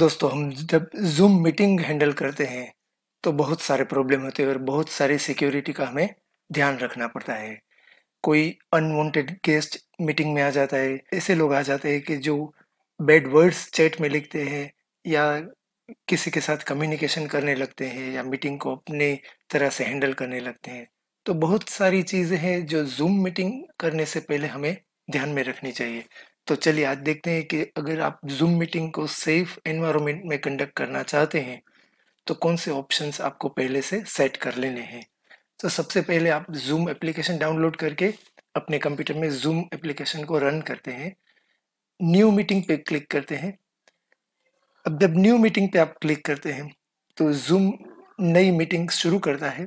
दोस्तों हम जब जूम मीटिंग हैंडल करते हैं तो बहुत सारे प्रॉब्लम होते हैं और बहुत सारी सिक्योरिटी का हमें ध्यान रखना पड़ता है कोई अनवांटेड गेस्ट मीटिंग में आ जाता है ऐसे लोग आ जाते हैं कि जो बैड वर्ड्स चैट में लिखते हैं या किसी के साथ कम्युनिकेशन करने लगते हैं या मीटिंग को अपने तरह से हैंडल करने लगते हैं तो बहुत सारी चीज़ें हैं जो जूम मीटिंग करने से पहले हमें ध्यान में रखनी चाहिए तो चलिए आज देखते हैं कि अगर आप जूम मीटिंग को सेफ एनवायरनमेंट में कंडक्ट करना चाहते हैं तो कौन से ऑप्शंस आपको पहले से सेट कर लेने हैं तो सबसे पहले आप जूम एप्लीकेशन डाउनलोड करके अपने कंप्यूटर में जूम एप्लीकेशन को रन करते हैं न्यू मीटिंग पे क्लिक करते हैं अब जब न्यू मीटिंग पे आप क्लिक करते हैं तो जूम नई मीटिंग शुरू करता है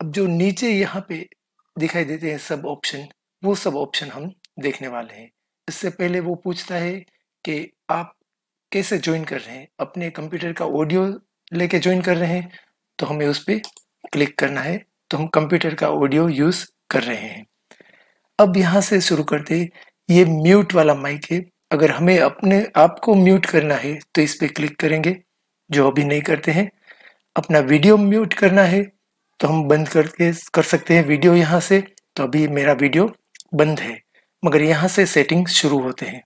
अब जो नीचे यहाँ पे दिखाई देते हैं सब ऑप्शन वो सब ऑप्शन हम देखने वाले हैं इससे पहले वो पूछता है कि आप कैसे ज्वाइन कर रहे हैं अपने कंप्यूटर का ऑडियो लेके ज्वाइन कर रहे हैं तो हमें उस पर क्लिक करना है तो हम कंप्यूटर का ऑडियो यूज़ कर रहे हैं अब यहाँ से शुरू करते ये म्यूट वाला माइक है अगर हमें अपने आप को म्यूट करना है तो इस पर क्लिक करेंगे जो अभी नहीं करते हैं अपना वीडियो म्यूट करना है तो हम बंद करके कर सकते हैं वीडियो यहाँ से तो अभी मेरा वीडियो बंद है मगर यहाँ से सेटिंग शुरू होते हैं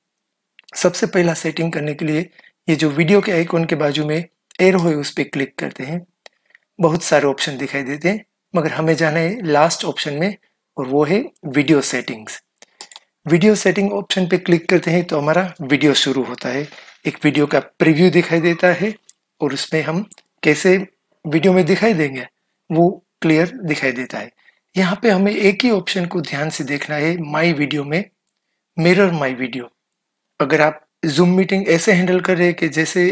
सबसे पहला सेटिंग करने के लिए ये जो वीडियो के आइकॉन के बाजू में एयर हो उस पर क्लिक करते हैं बहुत सारे ऑप्शन दिखाई देते हैं मगर हमें जाना है लास्ट ऑप्शन में और वो है video settings video setting option पे क्लिक करते हैं तो हमारा वीडियो शुरू होता है एक वीडियो का प्रीव्यू दिखाई देता है और उसमें हम कैसे वीडियो में दिखाई देंगे वो क्लियर दिखाई देता है यहाँ पे हमें एक ही ऑप्शन को ध्यान से देखना है माई वीडियो में मिरर माय वीडियो अगर आप जूम मीटिंग ऐसे हैंडल कर रहे हैं कि जैसे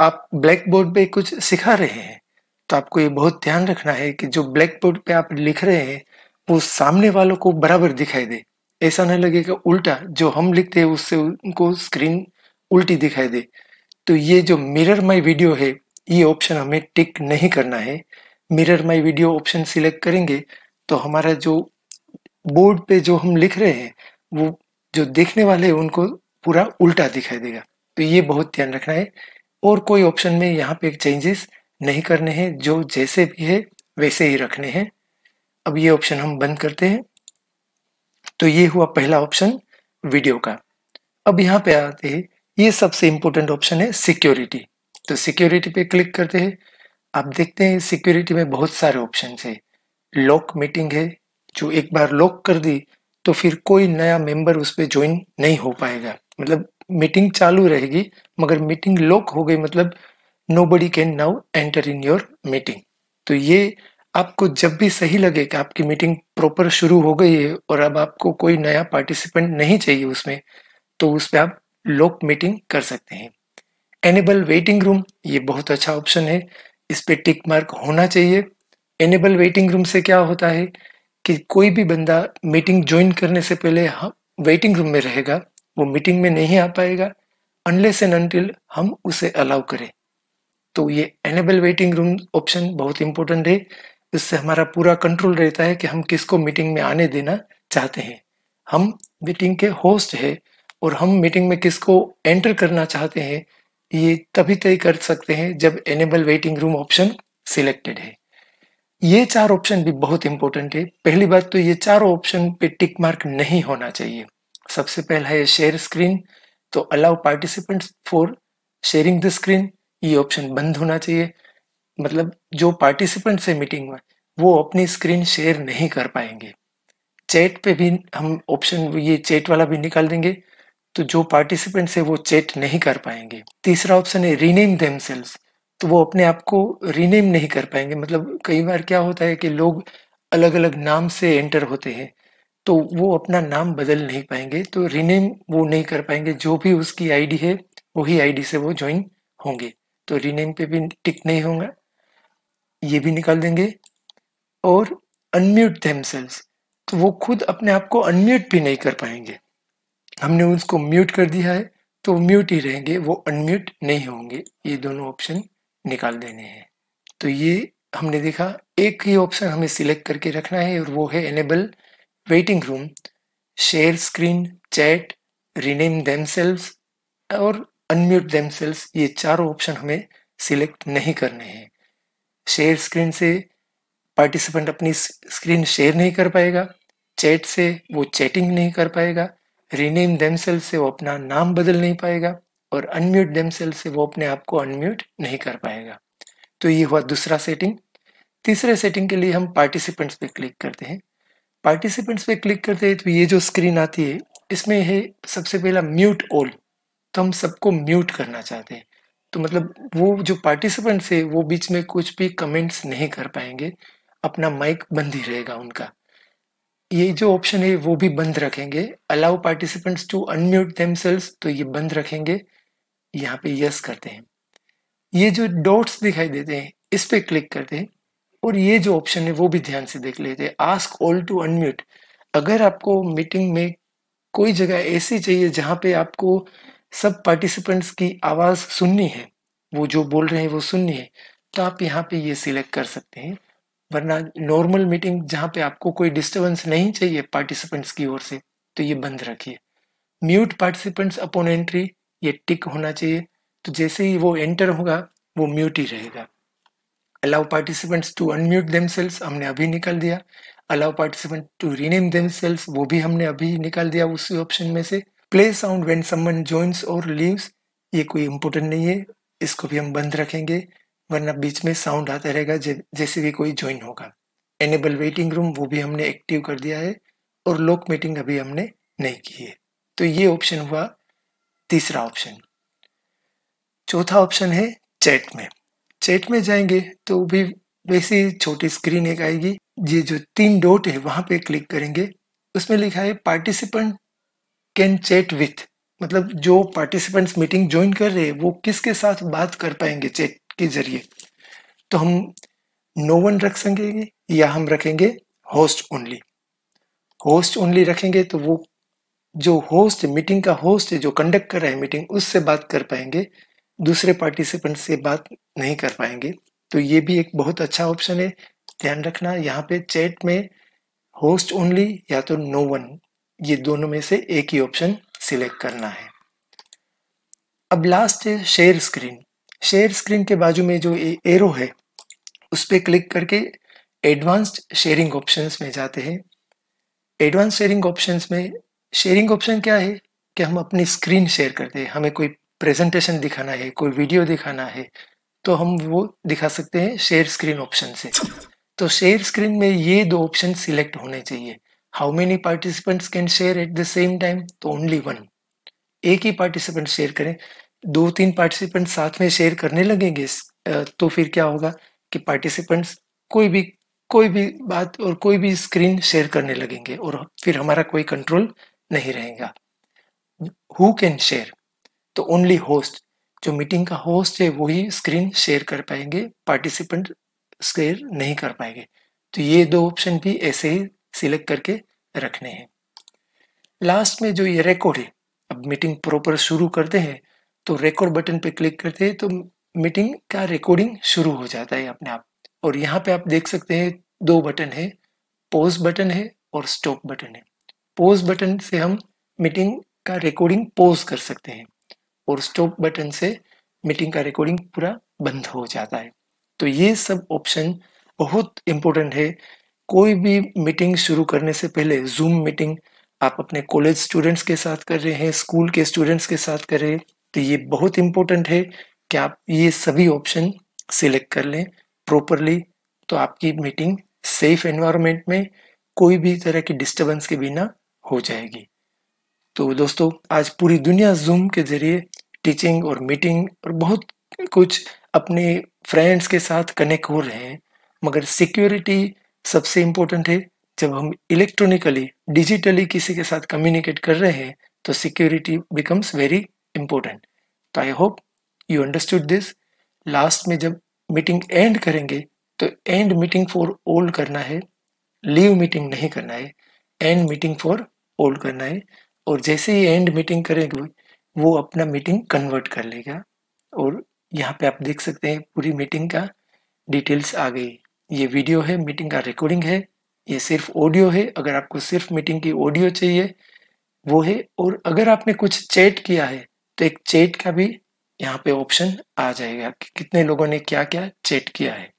आप ब्लैक बोर्ड पे कुछ सिखा रहे हैं तो आपको ये बहुत ध्यान रखना है कि जो ब्लैक बोर्ड पे आप लिख रहे हैं वो सामने वालों को बराबर दिखाई दे ऐसा ना लगे कि उल्टा जो हम लिखते हैं उससे उनको स्क्रीन उल्टी दिखाई दे तो ये जो मिरर माय वीडियो है ये ऑप्शन हमें टिक नहीं करना है mirror my video option select करेंगे तो हमारा जो बोर्ड पे जो हम लिख रहे हैं वो जो देखने वाले उनको पूरा उल्टा दिखाई देगा तो ये बहुत ध्यान रखना है और कोई ऑप्शन में यहाँ पे चेंजेस नहीं करने हैं जो जैसे भी है वैसे ही रखने हैं अब ये ऑप्शन हम बंद करते हैं तो ये हुआ पहला ऑप्शन वीडियो का अब यहाँ पे आते हैं ये सबसे इम्पोर्टेंट ऑप्शन है सिक्योरिटी तो सिक्योरिटी पे क्लिक करते हैं आप देखते हैं सिक्योरिटी में बहुत सारे ऑप्शन है लॉक मीटिंग है जो एक बार लॉक कर दी तो फिर कोई नया मेंबर उस पर ज्वाइन नहीं हो पाएगा मतलब मीटिंग चालू रहेगी मगर मीटिंग लॉक हो गई मतलब nobody can now enter in your meeting तो ये आपको जब भी सही लगे कि आपकी मीटिंग प्रॉपर शुरू हो गई है और अब आपको कोई नया पार्टिसिपेंट नहीं चाहिए उसमें तो उस पर आप लॉक मीटिंग कर सकते हैं एनेबल वेटिंग रूम ये बहुत अच्छा ऑप्शन है इस पर टिक मार्क होना चाहिए एनेबल वेटिंग रूम से क्या होता है कि कोई भी बंदा मीटिंग ज्वाइन करने से पहले हम वेटिंग रूम में रहेगा वो मीटिंग में नहीं आ पाएगा अनलेस एंड अनटिल हम उसे अलाउ करें तो ये एनेबल वेटिंग रूम ऑप्शन बहुत इंपॉर्टेंट है इससे हमारा पूरा कंट्रोल रहता है कि हम किसको मीटिंग में आने देना चाहते हैं हम मीटिंग के होस्ट है और हम मीटिंग में किसको एंटर करना चाहते हैं ये तभी तय कर सकते हैं जब enable waiting room option selected है ये चार ऑप्शन भी बहुत इंपॉर्टेंट है पहली बात तो ये चारों ऑप्शन पे टिक मार्क नहीं होना चाहिए सबसे पहला है शेयर स्क्रीन तो allow participants for sharing the screen ये ऑप्शन बंद होना चाहिए मतलब जो पार्टिसिपेंट्स है मीटिंग में वो अपनी स्क्रीन शेयर नहीं कर पाएंगे चैट पे भी हम ऑप्शन ये चैट वाला भी निकाल देंगे तो जो पार्टिसिपेंट्स है वो चैट नहीं कर पाएंगे तीसरा ऑप्शन है रीनेम सेल्स तो वो अपने आप को रीनेम नहीं कर पाएंगे मतलब कई बार क्या होता है कि लोग अलग अलग नाम से एंटर होते हैं तो वो अपना नाम बदल नहीं पाएंगे तो रीनेम वो नहीं कर पाएंगे जो भी उसकी आईडी है वही आईडी से वो ज्वाइन होंगे तो रीनेम पे भी टिक नहीं होगा ये भी निकाल देंगे और अनम्यूट थेमसेल्स तो वो खुद अपने आप को अनम्यूट भी नहीं कर पाएंगे हमने उसको म्यूट कर दिया है तो म्यूट ही रहेंगे वो अनम्यूट नहीं होंगे ये दोनों ऑप्शन निकाल देने हैं तो ये हमने देखा एक ही ऑप्शन हमें सिलेक्ट करके रखना है और वो है enable waiting room share screen chat rename them और अनम्यूट देम ये चारों ऑप्शन हमें सिलेक्ट नहीं करने हैं शेयर स्क्रीन से पार्टिसिपेंट अपनी स्क्रीन शेयर नहीं कर पाएगा चैट से वो चैटिंग नहीं कर पाएगा रिनेम देम से वो अपना नाम बदल नहीं पाएगा और अनम्यूट देमसेल से वो अपने आप को अनम्यूट नहीं कर पाएगा तो ये हुआ दूसरा सेटिंग तीसरे सेटिंग के लिए हम पार्टिसिपेंट्स पे क्लिक करते हैं पार्टिसिपेंट्स पे क्लिक करते हैं तो ये जो स्क्रीन आती है इसमें है सबसे पहला म्यूट ऑल तो हम सबको म्यूट करना चाहते हैं तो मतलब वो जो पार्टिसिपेंट्स है वो बीच में कुछ भी कमेंट्स नहीं कर पाएंगे अपना माइक बंद ही रहेगा उनका ये जो ऑप्शन है वो भी बंद रखेंगे allow participants to unmute themselves तो ये बंद रखेंगे यहाँ पे यस करते हैं ये जो डॉट्स दिखाई देते हैं इस पे क्लिक करते हैं और ये जो ऑप्शन है वो भी ध्यान से देख लेते हैं आस्क ऑल टू अनम्यूट अगर आपको मीटिंग में कोई जगह ऐसी चाहिए जहाँ पे आपको सब पार्टिसिपेंट्स की आवाज़ सुननी है वो जो बोल रहे हैं वो सुननी है तो आप यहाँ पे ये सिलेक्ट कर सकते हैं वरना नॉर्मल मीटिंग जहाँ पे आपको कोई डिस्टर्बेंस नहीं चाहिए पार्टिसिपेंट्स की ओर से तो ये बंद रखिए म्यूट पार्टिसिपेंट्स अपॉन एंट्री ये टिक होना चाहिए तो जैसे ही वो एंटर होगा वो म्यूट ही रहेगा allow participants to unmute selves हमने अभी निकाल दिया allow participant to rename selves वो भी हमने अभी निकाल दिया उसी ऑप्शन में से play sound when someone joins और लीव्स ये कोई इम्पोर्टेंट नहीं है इसको भी हम बंद रखेंगे वरना बीच में साउंड आता रहेगा जैसे भी कोई ज्वाइन होगा एनेबल वेटिंग रूम वो भी हमने एक्टिव कर दिया है और लोक मीटिंग अभी हमने नहीं की है तो ये ऑप्शन हुआ तीसरा ऑप्शन चौथा ऑप्शन है चैट में चैट में जाएंगे तो भी वैसे छोटी स्क्रीन एक आएगी ये जो तीन डॉट है वहां पे क्लिक करेंगे उसमें लिखा है पार्टिसिपेंट कैन चैट विथ मतलब जो पार्टिसिपेंट्स मीटिंग ज्वाइन कर रहे हैं वो किसके साथ बात कर पाएंगे चैट के जरिए तो हम नो वन रख सकेंगे या हम रखेंगे होस्ट ओनली होस्ट ओनली रखेंगे तो वो जो होस्ट मीटिंग का होस्ट जो कंडक्ट कर रहा है मीटिंग उससे बात कर पाएंगे दूसरे पार्टिसिपेंट से बात नहीं कर पाएंगे तो ये भी एक बहुत अच्छा ऑप्शन है ध्यान रखना यहाँ पे चैट में होस्ट ओनली या तो नो वन ये दोनों में से एक ही ऑप्शन सिलेक्ट करना है अब लास्ट है शेयर स्क्रीन शेयर स्क्रीन के बाजू में जो एरो है उस पर क्लिक करके एडवांस्ड शेयरिंग ऑप्शंस में जाते हैं एडवांस शेयरिंग ऑप्शंस में शेयरिंग ऑप्शन क्या है कि हम अपनी स्क्रीन शेयर करते हैं हमें कोई प्रेजेंटेशन दिखाना है कोई वीडियो दिखाना है तो हम वो दिखा सकते हैं शेयर स्क्रीन ऑप्शन से तो शेयर स्क्रीन में ये दो ऑप्शन सिलेक्ट होने चाहिए how many participants can share at the same time तो ओनली वन एक ही पार्टिसिपेंट शेयर करें दो तीन पार्टिसिपेंट साथ में शेयर करने लगेंगे तो फिर क्या होगा कि पार्टिसिपेंट्स कोई भी कोई भी बात और कोई भी स्क्रीन शेयर करने लगेंगे और फिर हमारा कोई कंट्रोल नहीं रहेगा हु कैन शेयर तो ओनली होस्ट जो मीटिंग का होस्ट है वही स्क्रीन शेयर कर पाएंगे पार्टिसिपेंट शेयर नहीं कर पाएंगे तो ये दो ऑप्शन भी ऐसे ही सिलेक्ट करके रखने हैं लास्ट में जो ये रिकॉर्ड है अब मीटिंग प्रॉपर शुरू करते हैं तो रिकॉर्ड बटन पे क्लिक करते हैं तो मीटिंग का रिकॉर्डिंग शुरू हो जाता है अपने आप और यहाँ पे आप देख सकते हैं दो बटन है पॉज बटन है और स्टॉप बटन है पोज बटन से हम मीटिंग का रिकॉर्डिंग पोज कर सकते हैं और स्टॉप बटन से मीटिंग का रिकॉर्डिंग पूरा बंद हो जाता है तो ये सब ऑप्शन बहुत इम्पोर्टेंट है कोई भी मीटिंग शुरू करने से पहले जूम मीटिंग आप अपने कॉलेज स्टूडेंट्स के साथ कर रहे हैं स्कूल के स्टूडेंट्स के साथ कर रहे हैं तो ये बहुत इम्पोर्टेंट है कि आप ये सभी ऑप्शन सिलेक्ट कर लें प्रॉपरली तो आपकी मीटिंग सेफ एनवायरमेंट में कोई भी तरह की डिस्टरबेंस के बिना हो जाएगी तो दोस्तों आज पूरी दुनिया जूम के जरिए टीचिंग और मीटिंग और बहुत कुछ अपने फ्रेंड्स के साथ कनेक्ट हो रहे हैं मगर सिक्योरिटी सबसे इम्पोर्टेंट है जब हम इलेक्ट्रॉनिकली डिजिटली किसी के साथ कम्युनिकेट कर रहे हैं तो सिक्योरिटी बिकम्स वेरी इम्पोर्टेंट तो I hope you understood this last में जब मीटिंग एंड करेंगे तो एंड मीटिंग फॉर ओल्ड करना है लीव मीटिंग नहीं करना है एंड मीटिंग फॉर होल्ड करना है और जैसे ही एंड मीटिंग करेंगे वो अपना मीटिंग कन्वर्ट कर लेगा और यहाँ पे आप देख सकते हैं पूरी मीटिंग का डिटेल्स आ गई ये वीडियो है मीटिंग का रिकॉर्डिंग है ये सिर्फ ऑडियो है अगर आपको सिर्फ मीटिंग की ऑडियो चाहिए वो है और अगर आपने कुछ चैट किया है तो एक चैट का भी यहाँ पे ऑप्शन आ जाएगा कि कितने लोगों ने क्या क्या चैट किया है